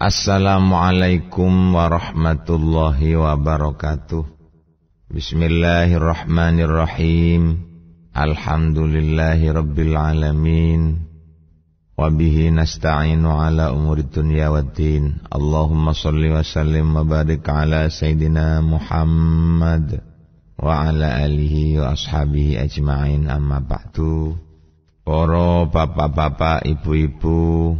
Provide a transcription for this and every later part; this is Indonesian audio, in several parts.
Assalamualaikum warahmatullahi wabarakatuh Bismillahirrahmanirrahim Alhamdulillahi rabbil alamin Wabihi nasta'inu ala umuri dunia wa din Allahumma salli wa sallim wa barik ala Sayyidina Muhammad Wa ala alihi wa ashabihi ajma'in amma ba'du Para bapak-bapak, ibu-ibu,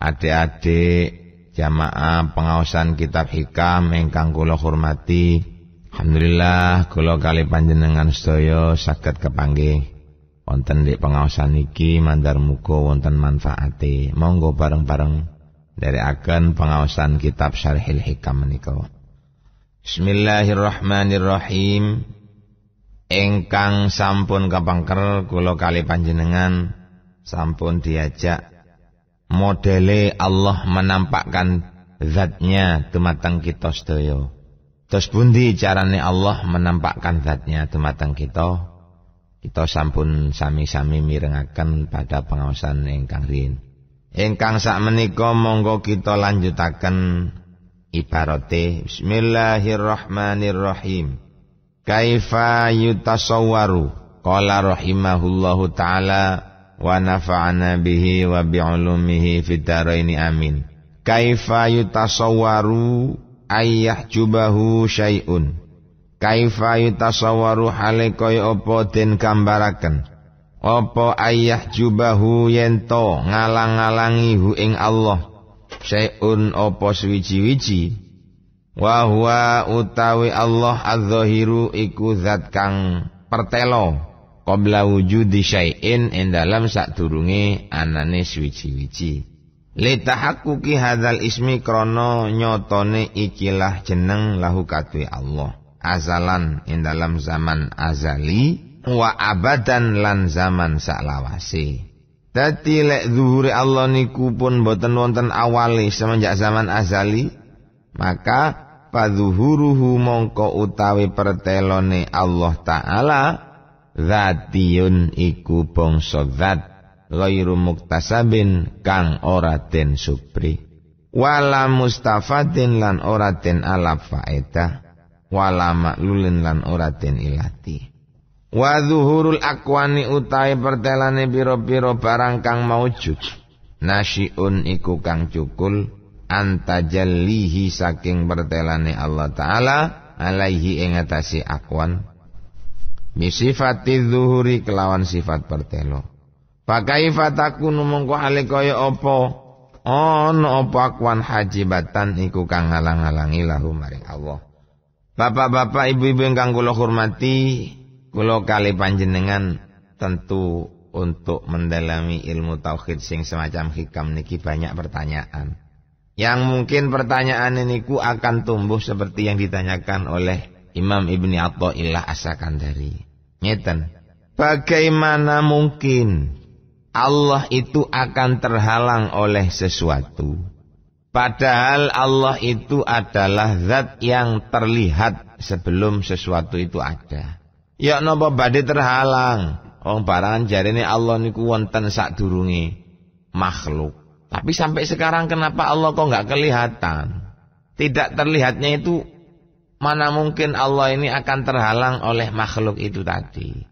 adik-adik jamaah pengawasan kitab hikam ingkang kula hormati alhamdulillah kula kali panjenengan sedaya saged kepanggih wonten di pengawasan niki mandar muko wonten manfaati monggo bareng-bareng dari akan pengawasan kitab Syarhil Hikam menika Bismillahirrahmanirrahim ingkang sampun kapangker kula kali panjenengan sampun diajak modele Allah menampakkan zatnya tumatang kita sedaya. Terus bundi carane Allah menampakkan zatnya tumatang kita? Kita sampun sami-sami mirengaken pada pengawasan ingkang Rin. Ingkang sak menika monggo kita lanjutaken ibarate Bismillahirrahmanirrahim. Kaifa yutasawwaru? Qala rahimahullahu taala wa nafa'ana bihi wa bi'ulumihi fitaraini amin kaifa yutasawwaru ayyah jubahu syai'un kaifa yutasawwaru Halekoy opo den gambaraken opo ayah jubahu yento ngalang ngalangi hu ing Allah syai'un opo swiji-wiji wa huwa utawi Allah az-zahiru iku zat kang pertelo qabla wujudi syai'in ing dalam sadurunge anane suwiji-wiji ki hadzal ismi krana nyatane ikilah jeneng lahu katwe Allah azalan ing dalam zaman azali wa abadan lan zaman saklawase Dadi lek zuhure Allah niku pun boten wonten awali semenjak zaman azali maka fadhuhuruhu mongko utawi pertelone Allah taala Zatiyun iku bangsa zat ghairu muktasabin kang ora den supri. Wala mustafatin lan ora den alaf faedah. Wala maklulin lan ora den ilati. Wa zuhurul akwani utai pertelane biro-biro barang kang maujud. Nasiun iku kang cukul antajallihi saking pertelane Allah Ta'ala alaihi ingatasi akwan bisifati zuhuri kelawan sifat pertelo Pakai fataku numungku ale opo. On opo akwan haji hajibatan iku kang halang-halangi lahu maring Allah Bapak-bapak ibu-ibu yang kang kulo hormati kulo kali panjenengan tentu untuk mendalami ilmu tauhid sing semacam hikam niki banyak pertanyaan yang mungkin pertanyaan ini ku akan tumbuh seperti yang ditanyakan oleh Imam Ibni Atta'illah Asakandari. Ngeten. Bagaimana mungkin Allah itu akan terhalang oleh sesuatu? Padahal Allah itu adalah zat yang terlihat sebelum sesuatu itu ada. Ya napa badhe terhalang? Wong barangan ini Allah niku wonten sadurunge makhluk. Tapi sampai sekarang kenapa Allah kok nggak kelihatan? Tidak terlihatnya itu Mana mungkin Allah ini akan terhalang oleh makhluk itu tadi.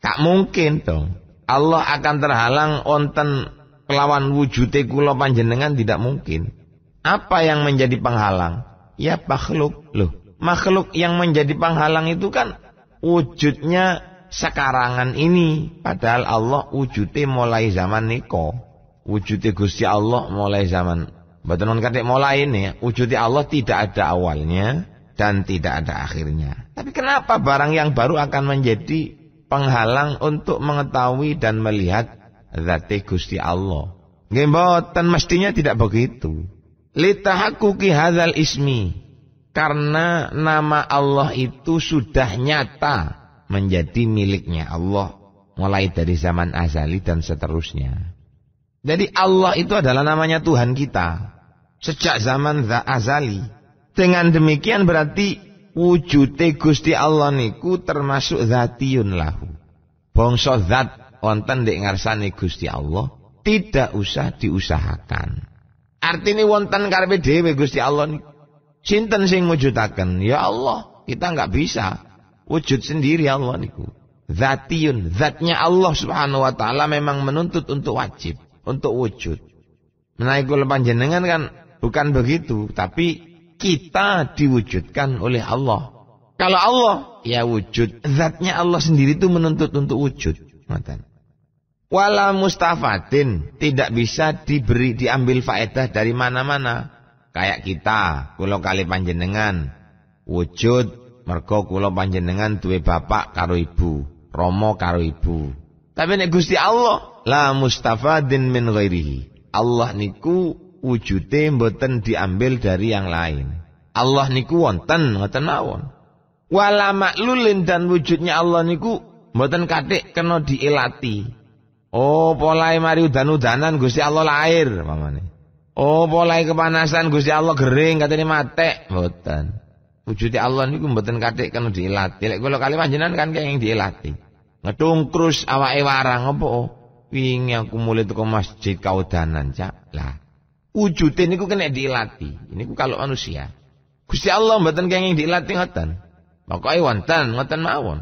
Tak mungkin dong. Allah akan terhalang onten kelawan wujud kula panjenengan tidak mungkin. Apa yang menjadi penghalang? Ya makhluk loh. Makhluk yang menjadi penghalang itu kan wujudnya sekarangan ini. Padahal Allah wujudnya mulai zaman niko. Wujudnya Gusti Allah mulai zaman. Betul non mulai ini. Wujudnya Allah tidak ada awalnya dan tidak ada akhirnya. Tapi kenapa barang yang baru akan menjadi penghalang untuk mengetahui dan melihat zati Gusti Allah? Ngemboten mestinya tidak begitu. Litahakuki hadzal ismi. Karena nama Allah itu sudah nyata menjadi miliknya Allah. Mulai dari zaman azali dan seterusnya. Jadi Allah itu adalah namanya Tuhan kita. Sejak zaman azali dengan demikian berarti wujute Gusti Allah niku termasuk zatiyun lahu. Bangsa zat wonten ndek ngarsane Gusti Allah tidak usah diusahakan. Artinya wonten karepe dhewe Gusti Allah niku. Sinten sing mujudaken? Ya Allah, kita nggak bisa wujud sendiri Allah niku. Zatiyun, zatnya Allah Subhanahu wa taala memang menuntut untuk wajib, untuk wujud. Menaikul panjenengan kan bukan begitu, tapi kita diwujudkan oleh Allah. Kalau Allah, ya wujud. Zatnya Allah sendiri itu menuntut untuk wujud. Wala mustafatin tidak bisa diberi diambil faedah dari mana-mana. Kayak kita, kulo kali panjenengan, wujud mergo kulo panjenengan duwe bapak karo ibu, romo karo ibu. Tapi nek Gusti Allah la mustafadin min ghairihi. Allah niku wujute mboten diambil dari yang lain. Allah niku wonten ngoten mawon. Wala maklulin dan wujudnya Allah niku mboten katik kena dielati. Oh, polai mari udan-udanan Gusti Allah lahir mamane. Oh, polai kepanasan Gusti Allah gering katanya matek mboten. Wujude Allah niku mboten katik kena dielati. Lek kula kali panjenengan kan kenging dielati. Ngedungkrus awake warang opo? Wingi aku mulai teko masjid kaudanan cak. Lah, Wujudin niku kena diilati. Ini ku kalau manusia. Gusti Allah mboten kenging diilati ngoten. Pokoke wonten ngoten mawon.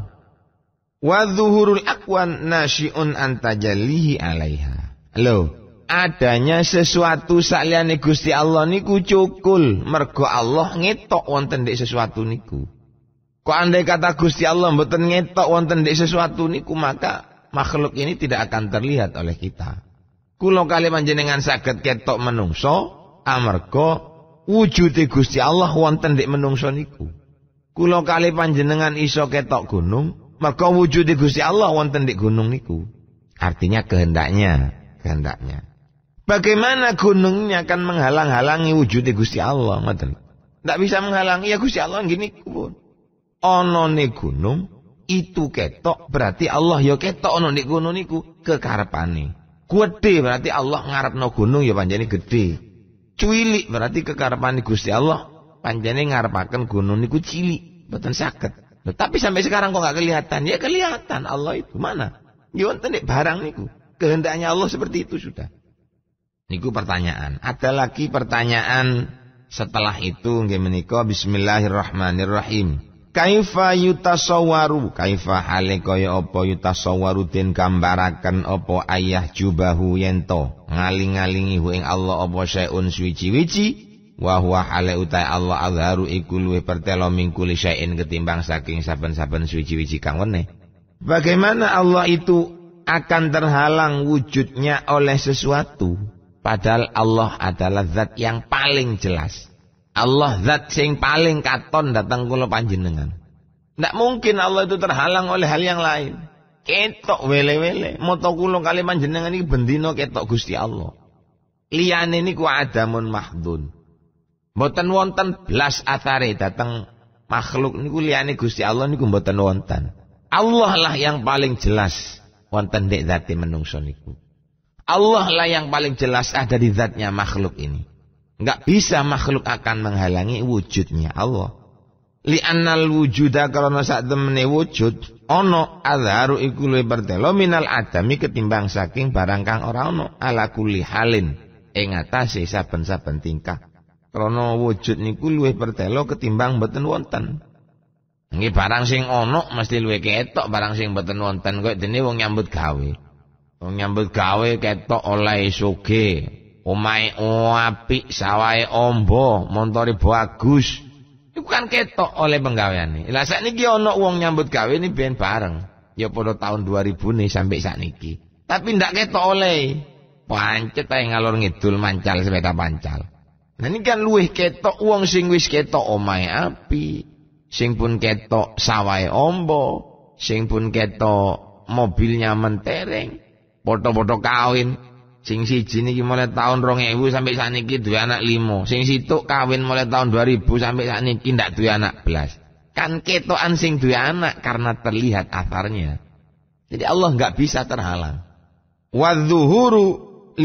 Wa zuhurul akwan nasyi'un antajalihi alaiha. Halo, adanya sesuatu sakliyane Gusti Allah niku cukul mergo Allah ngetok wonten ndek sesuatu niku. Kok andai kata Gusti Allah mboten ngetok wonten ndek sesuatu niku maka makhluk ini tidak akan terlihat oleh kita. Kulo kali panjenengan sakit ketok menungso amarga di Gusti Allah wonten menungsoniku. menungso niku. Kulo kali panjenengan iso ketok gunung, maka di Gusti Allah wonten gunungiku. gunung niku. Artinya kehendaknya, kehendaknya. Bagaimana gunungnya akan menghalang-halangi di Gusti Allah, ngoten. Tidak bisa menghalangi ya Gusti Allah gini pun. Onone gunung itu ketok berarti Allah ya ketok ono gunung niku kekarepane. Gede berarti Allah ngarep no gunung ya panjani gede. Cuilik berarti kekarepan Gusti Allah panjani ngarepaken gunung niku cilik, betul sakit. Loh, tapi sampai sekarang kok gak kelihatan? Ya kelihatan Allah itu mana? Ya nih barang niku. Kehendaknya Allah seperti itu sudah. Niku pertanyaan. Ada lagi pertanyaan setelah itu nggih menika bismillahirrahmanirrahim. Kaifa yutasawwaru kaifa hale kaya apa yutasawwaru den gambaraken apa ayah jubahu yento ngaling-alingi hu ing Allah apa syai'un suwici-wici wa huwa hale utai Allah azharu iku luwih pertelo mingkuli syai'in ketimbang saking saben-saben suwici-wici kang weneh Bagaimana Allah itu akan terhalang wujudnya oleh sesuatu padahal Allah adalah zat yang paling jelas Allah zat sing paling katon datang kula panjenengan. Ndak mungkin Allah itu terhalang oleh hal yang lain. Ketok wele-wele, moto kula kali panjenengan ini bendino ketok Gusti Allah. Lian Liyane niku adamun mahdun. Mboten wonten blas atare datang makhluk niku liyane Gusti Allah niku mboten wonten. Allah lah yang paling jelas wonten dek zati menungso niku. Allah lah yang paling jelas ada di zatnya makhluk ini. Nggak bisa makhluk akan menghalangi wujudnya Allah. Li'annal wujuda karena saat temene wujud ono adharu iku luwih pertelo minal adami ketimbang saking barang kang ora ono ala kulli halin ing atase saben-saben tingkah. Krana wujud niku luwih pertelo ketimbang boten wonten. Nggih barang sing ono mesti luwih ketok barang sing boten wonten kok dene wong nyambut gawe. Wong nyambut gawe ketok oleh sugih, Omai uapi sawai ombo, montori bagus. Iku kan ketok oleh ini. Lah sakniki ono uang nyambut gawe ni ben bareng. Ya pada tahun 2000 nih sampai saat niki. Tapi ndak ketok oleh. Pancet ae ngalor ngidul mancal sepeda pancal. Nah ini kan luih ketok uang sing wis ketok omai api sing pun ketok sawai ombo, sing pun ketok mobilnya mentereng, foto-foto kawin Sing siji niki mulai tahun 2000 sampai saat ini dua anak limo. Sing situ kawin mulai tahun 2000 sampai saat ini ndak dua anak belas. Kan ketokan sing dua anak karena terlihat asarnya. Jadi Allah nggak bisa terhalang. li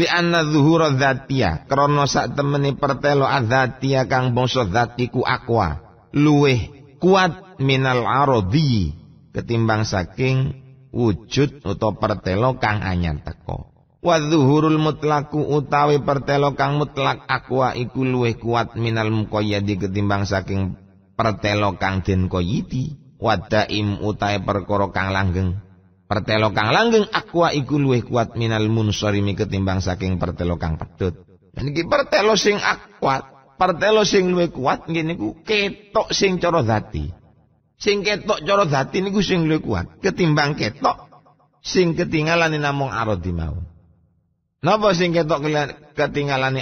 li'anna zuhura dzatia krana sak temene pertelo adzatia kang bongso dhatiku akua. akwa luweh kuat minal arodi ketimbang saking wujud atau pertelo kang anyar teko wa zuhurul mutlaku utawi pertelo kang mutlak akwa iku luwih kuat minal muqayyadi ketimbang saking pertelo kang den koyiti wadaim utahe perkara kang langgeng pertelo kang langgeng akwa iku luwih kuat minal munsarimi ketimbang saking pertelo kang pedhot niki pertelo sing akwa pertelo sing luwih kuat ngene ketok sing cara zati sing ketok cara dati niku sing luwih kuat ketimbang ketok sing ketinggalan namung arodi mau Napa sing ketok ketinggalan ketinggalane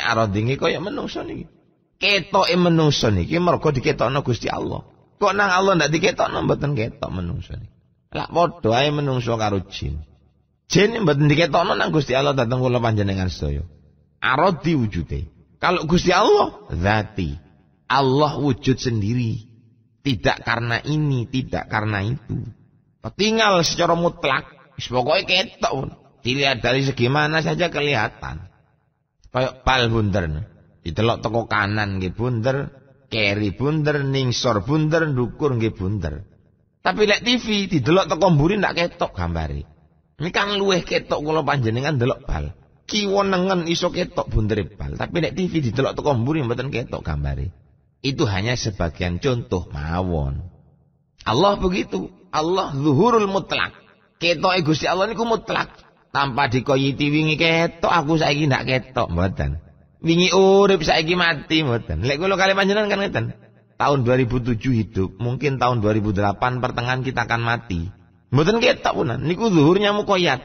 kau kaya menungso niki? Ketoke menungso niki ketok diketokno Gusti Allah. Kok nang Allah ndak diketokno mboten ketok menungso niki. Lah padha ae menungso karo jin. Jin mboten diketokno nang Gusti Allah dateng kula panjenengan sedaya. Aradi diwujute. Kalau Gusti Allah zati. Allah wujud sendiri. Tidak karena ini, tidak karena itu. petinggal secara mutlak. Pokoknya ketok. Dilihat dari segi mana saja kelihatan. Kayak pal bunder. Ditelok toko kanan nggih bunder, keri bunder, ningsor bunder, ndukur nggih bunder. Tapi lek TV didelok toko mburi ndak ketok gambari. Ini kan luweh ketok kula panjenengan delok bal. Kiwa nengen iso ketok bunder bal, tapi lihat TV didelok toko mburi mboten ketok gambari. Itu hanya sebagian contoh mawon. Allah begitu. Allah zuhurul mutlak. Ketok Gusti Allah niku mutlak. Tanpa dikoyiti wingi ketok aku saiki ndak ketok mboten. Wingi urip saiki mati mboten. Lek kula kali panjenengan kan ngeten. Tahun 2007 hidup, mungkin tahun 2008 pertengahan kita akan mati. Mboten ketok punan. Niku zuhurnya mukoyat.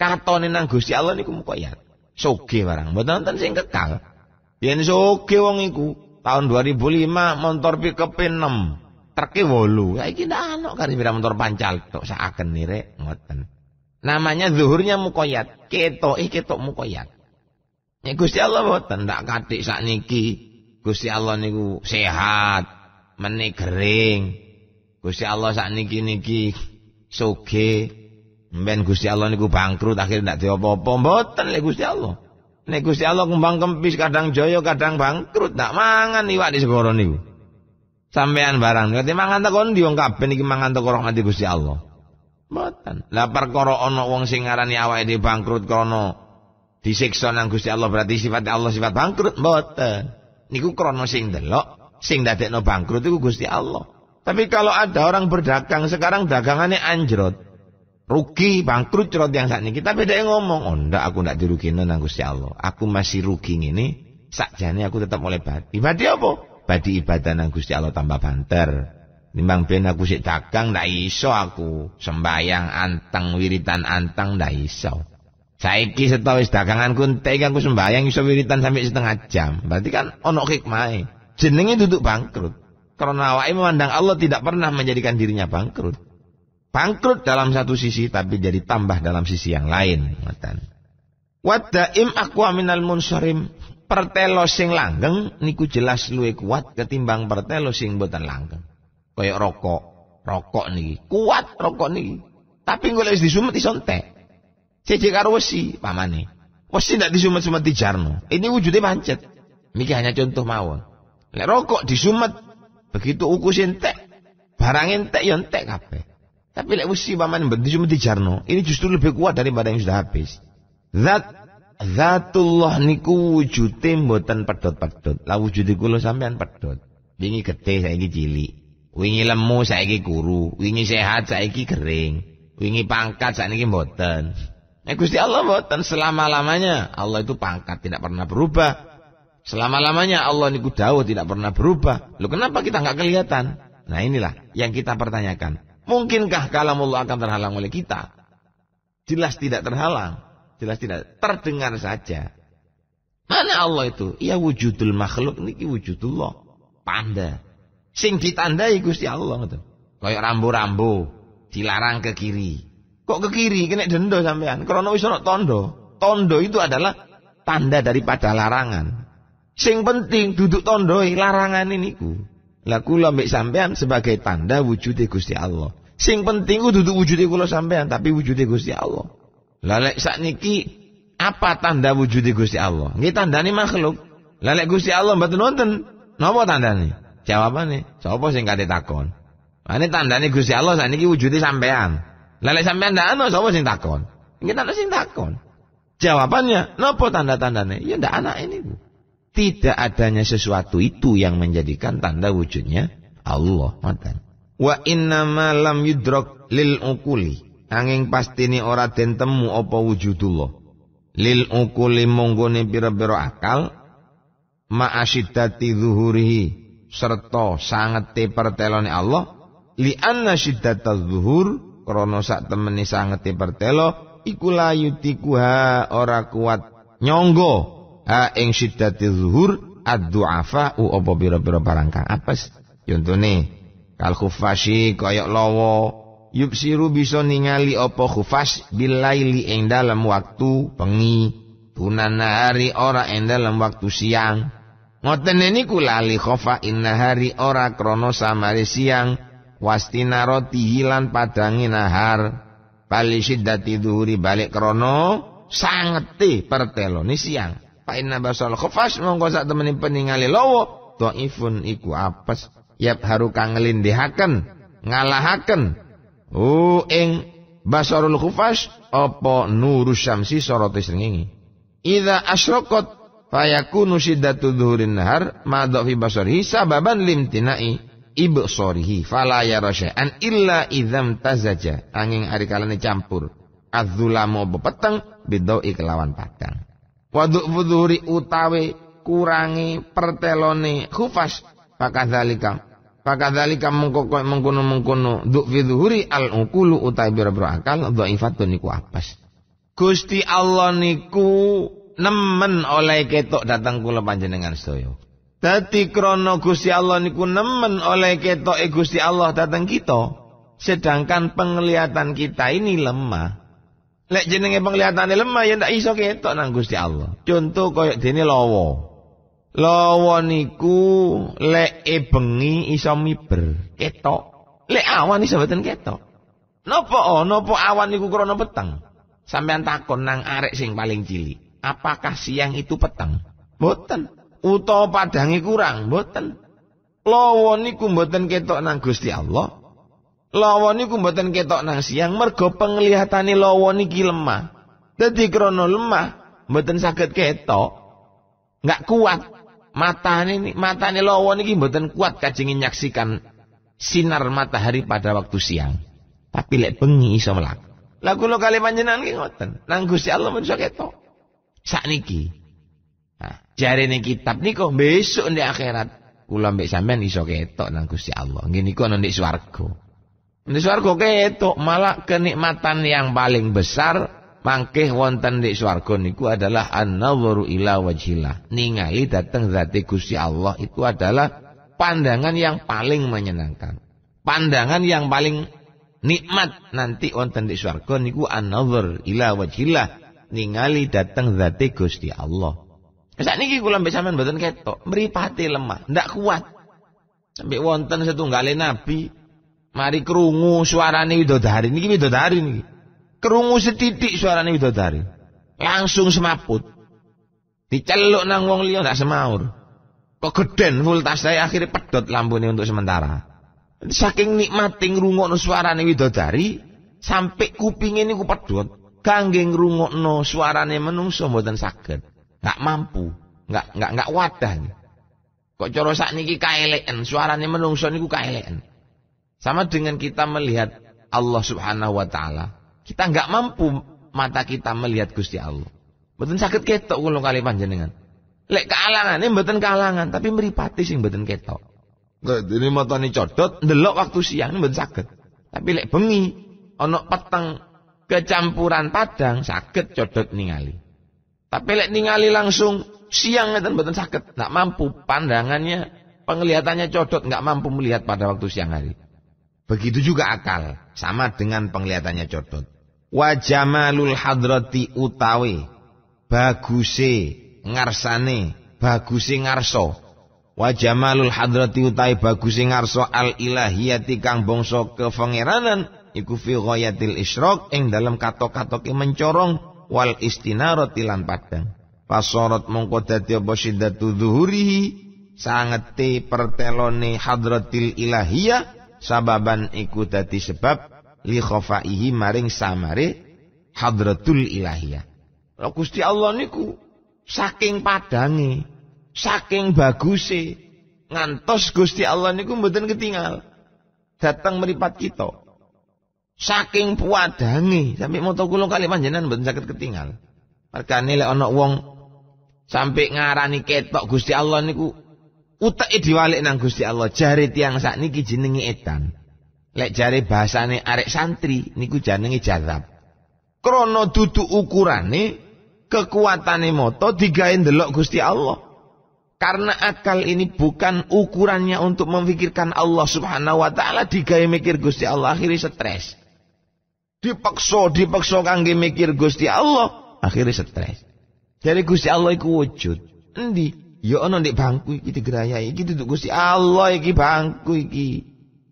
Katone nang Gusti Allah niku mukoyat. Soge barang. Mboten wonten sing kekal. Yen soge wong iku tahun 2005 motor pickup 6 terke 8 saiki ndak ana kari motor pancal tok saken nire ngoten Namanya zuhurnya mukoyat. Ketok, eh ketok mukoyat. Ya Gusti Allah boten tak saat niki, Gusti Allah niku sehat, menik kering. Gusti Allah saat niki niki soge. Mben Gusti Allah niku bangkrut akhirnya ndak diopo-opo mboten lek Gusti Allah. Nek Gusti Allah kembang kempis kadang joyo kadang bangkrut ndak mangan iwak wadis segoro niku. Sampean barang, nanti mangan tak diong kabeh niki mangan tak rahmati Gusti Allah. Mboten. Lah perkara ana wong sing ngarani awake dhewe bangkrut krana disiksa nang Gusti Allah berarti sifat Allah sifat bangkrut mboten. Niku krana sing delok, sing dadekno bangkrut iku Gusti Allah. Tapi kalau ada orang berdagang sekarang dagangannya anjrot. Rugi, bangkrut cerot yang saat ini. Kita beda ngomong, oh enggak aku enggak dirugikan nang Gusti Allah. Aku masih rugi ini, sakjane aku tetap oleh badi. Badi apa? Badi ibadah nang Gusti Allah tambah banter. Nimbang ben aku sik dagang ndak iso aku. Sembayang anteng wiritan anteng ndak iso. Saiki setahu wis daganganku entek aku sembayang iso wiritan sampai setengah jam. Berarti kan ono hikmahe. Jenenge duduk bangkrut. Karena awake memandang Allah tidak pernah menjadikan dirinya bangkrut. Bangkrut dalam satu sisi tapi jadi tambah dalam sisi yang lain. Ngeten. Wadaim aqwa minal munsarim. Pertelo sing langgeng niku jelas luwe kuat ketimbang pertelo sing boten langgeng. Kayak rokok. Rokok nih. Kuat rokok nih. Tapi gue wis disumet di entek. Jeje karo wesi pamane. Wesi ndak disumet-sumet jarno, Ini wujudnya pancet. Niki hanya contoh mawon. le rokok disumet begitu ukus entek, barang entek yang entek kape Tapi lek wesi paman berarti di jarno, Ini justru lebih kuat daripada yang sudah habis. Zat Zatullah niku wujude mboten pedot-pedot. Lah wujude kulo sampean pedot. Ini gede ini cilik. Wingi lemu saiki kuru, wingi sehat saiki kering, wingi pangkat saiki mboten. Nek eh, Gusti Allah mboten selama-lamanya. Allah itu pangkat tidak pernah berubah. Selama-lamanya Allah niku dawuh tidak pernah berubah. Lu kenapa kita nggak kelihatan? Nah inilah yang kita pertanyakan. Mungkinkah kalau Allah akan terhalang oleh kita? Jelas tidak terhalang. Jelas tidak terdengar saja. Mana Allah itu? Ia ya wujudul makhluk wujudul wujudullah. Panda. Sing ditandai Gusti Allah ngoten. Kayak rambu-rambu dilarang ke kiri. Kok ke kiri kena denda sampean? Karena wis ana tondo. Tondo itu adalah tanda daripada larangan. Sing penting duduk tondo, eh, larangan ini ku. Lah kula sampean sebagai tanda wujude Gusti Allah. Sing penting ku duduk wujude kula sampean tapi wujude Gusti Allah. Lah lek sakniki apa tanda wujude Gusti Allah? Nggih tandane makhluk. Lalek lek Gusti Allah mboten wonten, napa tandane? Jawabane, sapa sing kate takon? Ane nah, tandane Gusti Allah saniki wujude sampean. lele sampean ndak ana sapa sing takon? Iki ana sing takon. Jawabannya, nopo tanda-tandane? Ya ndak anak ini. Tidak adanya sesuatu itu yang menjadikan tanda wujudnya Allah. Matan. Wa inna ma lam yudrok lil ukuli. Angin pasti ini ora den temu apa wujudullah. Lil ukuli monggone pira-pira akal ma'asyiddati zuhurihi serta sangete pertelone Allah li anna syiddatadz zuhur krana sak temene sangat pertelo iku yutikuha ora kuat nyonggo ha ing syiddatiz zuhur ad-du'afa u apa pira-pira barang kang apes contone kal khufasi kaya lawa yubsiru bisa ningali apa khufas bilaili ing dalam waktu bengi tunan hari ora ing dalam waktu siang Ngoten niku lali khofa innahari ora krono samare siang wastina roti hilan padangi nahar bali syiddati dhuhuri balik sangat teh perteloni siang fa inna basal khofas mongko sak temene lowo. lawa dhaifun iku apes yap haru kang nglindihaken ngalahaken uh ing basarul khofas apa nuru syamsi sorot srengenge ida asyraqat fayakunu syiddatu dhuhurin nahar madok fi basarihi sababan limtinai ibsarihi fala yara syai'an illa idzam tazaja angin ari kalane campur azzulamu bepeteng bidau kelawan padang waduk fudhuri utawe kurangi pertelone khufas pakadzalika pakadzalika mengko mengkono mengkono duk fidhuri al ukulu utawi biro akal dhaifatun niku apes Gusti Allah niku nemen oleh ketok datang kula panjenengan sedaya. Dadi krana Gusti Allah niku nemen oleh ketok e Gusti Allah datang kita, sedangkan penglihatan kita ini lemah. Lek jenenge penglihatane lemah ya ndak iso ketok nang Gusti Allah. Contoh koyok dene lawa. Lawa niku lek e bengi iso miber, ketok. Lek awan iso boten ketok. po oh, po awan niku krana peteng? Sampean takon nang arek sing paling cilik. Apakah siang itu petang? Boten. Utawa padangi kurang? Boten. Lawon niku ketok nang Gusti Allah. Lawon niku ketok nang siang mergo penglihatane lawon iki lemah. Dadi krono lemah mboten sakit ketok. Enggak kuat. Matane matane lawan iki boten kuat kajengin nyaksikan sinar matahari pada waktu siang. Tapi lek bengi iso Lagu lo kula kali panjenengan ki ngoten. Nang Gusti Allah mencoketok. ketok sakniki. Nah, jarene kitab niku besok ni akhirat kula samen sampean iso ketok nang Gusti Allah. Gini niku nanti ndek swarga. Ndek swarga ketok malah kenikmatan yang paling besar mangkeh wonten ndek swarga niku adalah an-nadhuru ila wajhillah. Ningali dateng zati Gusti Allah itu adalah pandangan yang paling menyenangkan. Pandangan yang paling nikmat nanti wonten di swarga niku an-nadhur ila wajhillah ningali dateng zati Gusti Allah. niki kula mbek sampean mboten ketok, mripate lemah, ndak kuat. Sampai wonten setunggale nabi, mari krungu suarane widodari niki widodari niki. Krungu setitik suarane widodari. Langsung semaput. Diceluk nang wong liya ndak semaur. Kok geden voltase saya akhirnya pedot lampune untuk sementara. Saking nikmating rungokno suarane widodari, sampai kupingin niku pedot kangge ngrungokno suarane menungso mboten saged. Enggak mampu, enggak enggak enggak wadah. Kok cara niki kaeleken, suarane menungso niku kaeleken. Sama dengan kita melihat Allah Subhanahu wa taala, kita enggak mampu mata kita melihat Gusti Allah. Mboten saged ketok kula kali panjenengan. Lek kealangan, ini mboten kealangan, tapi meripati sing mboten ketok. Ini matane codot, ndelok waktu siang mboten saged. Tapi lek bengi, ana peteng kecampuran padang sakit codot ningali. Tapi lek ningali langsung siang ngeten mboten sakit, nggak mampu pandangannya, penglihatannya codot nggak mampu melihat pada waktu siang hari. Begitu juga akal, sama dengan penglihatannya codot. Wajamalul hadrati utawi baguse ngarsane, baguse ngarso. wajamalul hadrati utawi baguse ngarso al ilahiyati kang bongso kepangeranan iku fi ghayatil isyraq ing dalam katok-katoke mencorong wal istinarati lan padang fasorot mongko dadi apa sidatu zuhurihi sangete pertelone hadratil ilahia sababan iku dadi sebab li khafaihi maring samare hadratul ilahia. lho Gusti Allah niku saking padange saking baguse ngantos Gusti Allah niku mboten ketinggal datang meripat kita Saking puadangi sampai moto kula kali panjenengan mboten saged ketinggal. Mereka nilai ana wong sampai ngarani ketok Gusti Allah niku utak diwalik nang Gusti Allah jari tiang niki jenenge etan Lek jari bahasane arek santri niku jenenge tutu ukuran nih kekuatan kekuatane moto digain ndelok Gusti Allah. Karena akal ini bukan ukurannya untuk memikirkan Allah subhanahu wa ta'ala. Digaya mikir Gusti Allah akhirnya stres. Dipaksa, dipaksa kangge mikir Gusti Allah, akhirnya stres. dari Gusti Allah iku wujud. Endi? Ya ana ndek bangku iki digeraya iki duduk Gusti Allah iki bangku iki.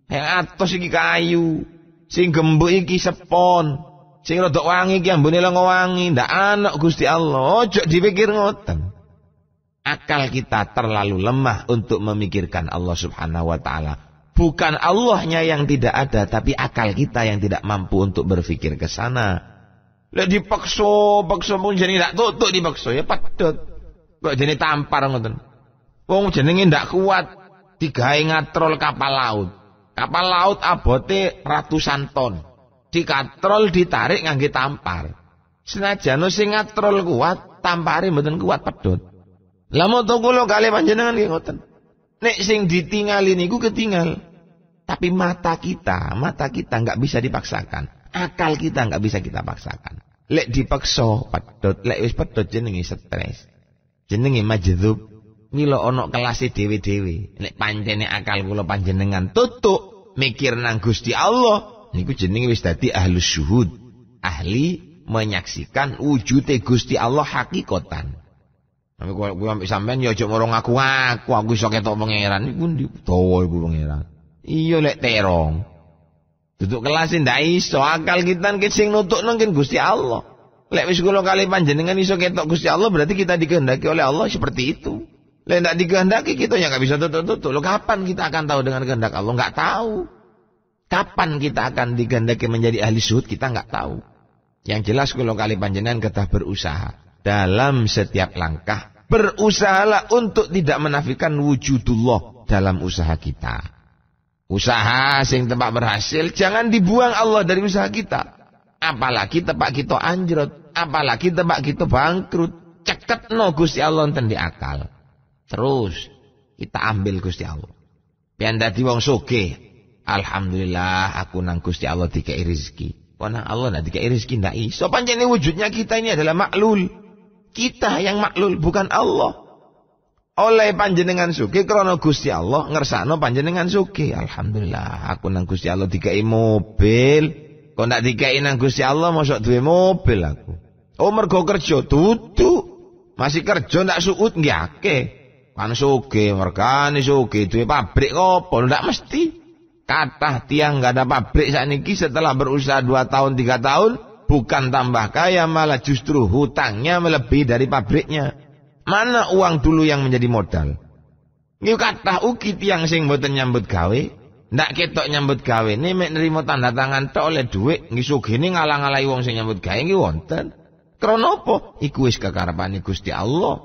Yang atas iki kayu. Sing gembuk iki sepon. Sing rodok wangi iki ambune lengo wangi. Ndak anak Gusti Allah. Ojo dipikir ngoten. Akal kita terlalu lemah untuk memikirkan Allah Subhanahu wa taala. Bukan Allahnya yang tidak ada, tapi akal kita yang tidak mampu untuk berpikir ke sana. di dipaksa, pakso pun jadi tidak tutup dipaksa ya padat. Kok jadi tampar ngoten. Wong jadi ndak kuat digawe ngatrol kapal laut. Kapal laut abote ratusan ton. Dikatrol ditarik ngangge tampar. Senajan sing ngatrol kuat, tampare mboten kuat pedot. Lah moto kula kali panjenengan nggih ngoten. Nek sing ditingali niku ketinggal. Tapi mata kita, mata kita nggak bisa dipaksakan. Akal kita nggak bisa kita paksakan. Lek dipakso, pedot, lek wis pedot jenengi stres. Jenengi majedub. Milo onok kelasi dewi-dewi. Lek panjene akal kulo panjenengan tutup mikir nang Gusti Allah, niku jenengi wis dadi ahlu syuhud. Ahli menyaksikan wujude Gusti Allah hakikotan. Tapi kuwi sampean ya aja ngorong aku aku, aku iso ketok pangeran. Ini ndi dawa iku pangeran. Iya lek terong. Duduk kelas ndak iso, akal kita nggih sing nutuk nggih Gusti Allah. Lek wis kula kali panjenengan iso ketok Gusti Allah berarti kita dikehendaki oleh Allah seperti itu. Lek ndak dikehendaki kita ya nggak bisa tutuk-tutuk. Lo kapan kita akan tahu dengan kehendak Allah? Nggak tahu. Kapan kita akan digendaki menjadi ahli suhud kita nggak tahu. Yang jelas kalau kali panjenengan kita berusaha dalam setiap langkah berusahalah untuk tidak menafikan wujudullah dalam usaha kita. Usaha sing tempat berhasil jangan dibuang Allah dari usaha kita. Apalagi tempat kita anjrot, apalagi tempat kita bangkrut. Ceket no Gusti Allah enten di akal. Terus kita ambil Gusti Allah. Pian dadi wong soge. Alhamdulillah aku nang Gusti Allah tiga rezeki. Kok nang Allah nanti dikai rezeki ndak iso. Pancene wujudnya kita ini adalah maklul. Kita yang maklul bukan Allah oleh panjenengan suki krono Gusti Allah ngersano panjenengan suki alhamdulillah aku nang Gusti Allah dikai mobil kau ndak dikai nang Gusti Allah masuk dua mobil aku oh mergo kerja tutu masih kerja ndak suut ngiake, kan suki merkane suki duwe pabrik opo ndak mesti kata tiang nggak ada pabrik ini setelah berusaha dua tahun tiga tahun bukan tambah kaya malah justru hutangnya melebihi dari pabriknya Mana uang dulu yang menjadi modal? Ini kata uki yang sing boten nyambut gawe, ndak ketok nyambut gawe Ini mek nerima tanda tangan tok oleh duit. Ini nggih ini ngalang ngalah uang sing nyambut gawe Ini wonten. Kronopo, Iku wis kekarepane Gusti Allah.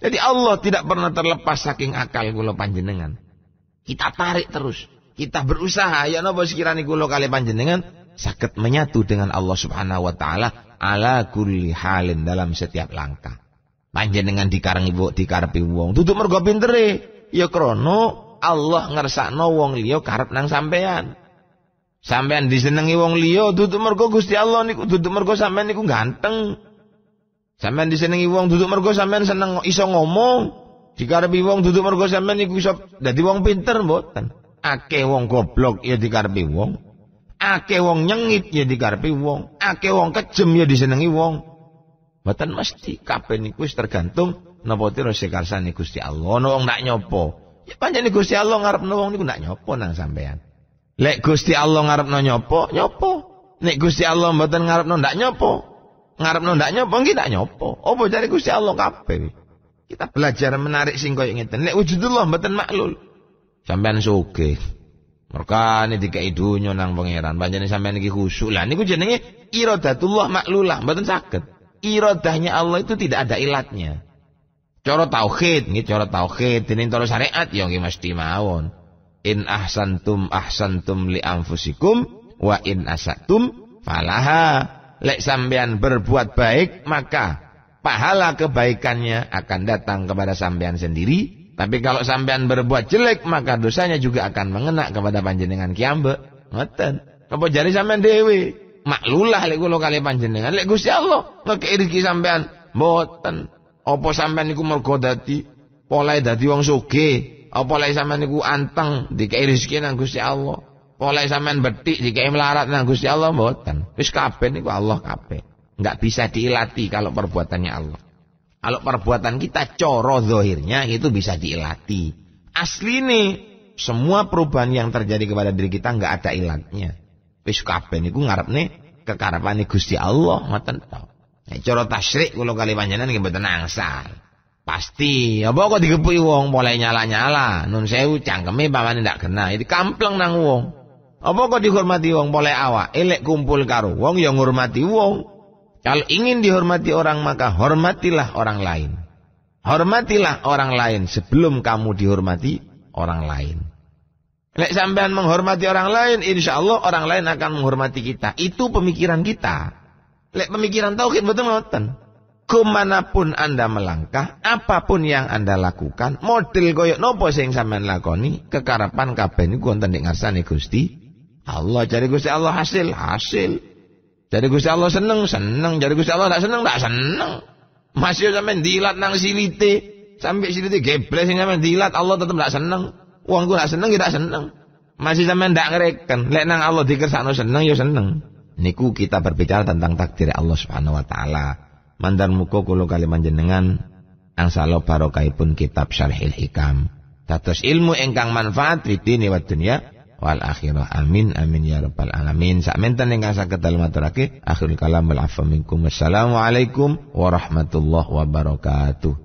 Jadi Allah tidak pernah terlepas saking akal kula panjenengan. Kita tarik terus. Kita berusaha ya nopo sekiranya kula kali panjenengan sakit menyatu dengan Allah Subhanahu wa taala ala kulli halin dalam setiap langkah panjenengan dikarang ibu dikarepi wong duduk mergo pintere ya krono Allah no wong liya karep nang sampean sampean disenengi wong liya tutup mergo Gusti Allah niku tutup mergo sampean niku ganteng sampean disenengi wong tutup mergo sampean seneng iso ngomong dikarepi wong tutup mergo sampean niku iso dadi wong pinter mboten ake wong goblok ya dikarepi wong ake wong nyengit ya dikarepi wong ake wong kejem ya disenengi wong Mboten mesti kabeh niku wis tergantung napa tira sekarsane Gusti Allah. nopo wong nak nyopo. Ya panjene Gusti Allah ngarepno wong niku nak nyopo nang sampean. Lek Gusti Allah ngarepno nyopo, nyopo. Nek Gusti Allah mboten ngarepno ndak nyopo. Ngarepno ndak nyopo nggih tak nyopo. Apa cari Gusti Allah kabeh. Kita belajar menarik sing koyo ngeten. Nek wujudullah mboten maklul. Sampean mereka nih dikai idunyo nang pangeran. Panjenengan sampean iki khusyuk. Lah niku jenenge iradatullah maklulah, mboten sakit iradahnya Allah itu tidak ada ilatnya. Coro tauhid, ini coro tauhid, ini coro syariat ya ini mesti mawon. In ahsantum ahsantum li anfusikum wa in asatum falaha. Lek sampean berbuat baik, maka pahala kebaikannya akan datang kepada sampean sendiri. Tapi kalau sampean berbuat jelek, maka dosanya juga akan mengenak kepada panjenengan kiambe. Ngeten. Apa jadi sampean dewi? maklulah lek kula kali panjenengan lek Gusti Allah ngekeki rezeki sampean mboten apa sampean niku mergo dadi polai dadi wong sugih apa lek sampean niku anteng dikeki rezeki nang Gusti Allah polai sampean betik dikai melarat nang Gusti Allah mboten wis kabeh niku Allah kabeh enggak bisa diilati kalau perbuatannya Allah kalau perbuatan kita coro zohirnya itu bisa diilati asli nih semua perubahan yang terjadi kepada diri kita nggak ada ilatnya Wis kabeh niku ngarepne kekarepane Gusti Allah ngoten to. Nek cara tasyrik kula kali panjenengan nggih mboten angsal. Pasti, apa kok digepuki wong mulai nyala-nyala. Nun sewu cangkeme pamane ndak kena, itu kampleng nang wong. Apa kok dihormati wong mulai awak, elek kumpul karo wong yang ngurmati wong. Kalau ingin dihormati orang maka hormatilah orang lain. Hormatilah orang lain sebelum kamu dihormati orang lain. Lek sampean menghormati orang lain, insya Allah orang lain akan menghormati kita. Itu pemikiran kita. Lek pemikiran tauhid betul ngoten. Kemanapun anda melangkah, apapun yang anda lakukan, model koyok nopo sing sampean lakoni, kekarapan kabeh niku wonten ning ngarsane Gusti Allah. Jadi Gusti Allah hasil, hasil. Jadi Gusti Allah seneng, seneng. Jadi Gusti Allah tak seneng, tak seneng. Masih sampean dilat nang silite, sampai silite gebles sampean dilat Allah tetap tak seneng. Wong ku nak seneng ya tak seneng. Masih sampean ndak ngereken. Lek nang Allah dikersakno seneng ya seneng. Niku kita berbicara tentang takdir Allah Subhanahu wa taala. Mandar muka kula kali panjenengan angsalo barokahipun kitab Syarhil Hikam. Tatos ilmu engkang manfaat di dini wa dunia wal akhirah amin amin ya rabbal alamin sakmenten ingkang saged matur akhirul kalam wal afwa minkum Assalamualaikum warahmatullahi wabarakatuh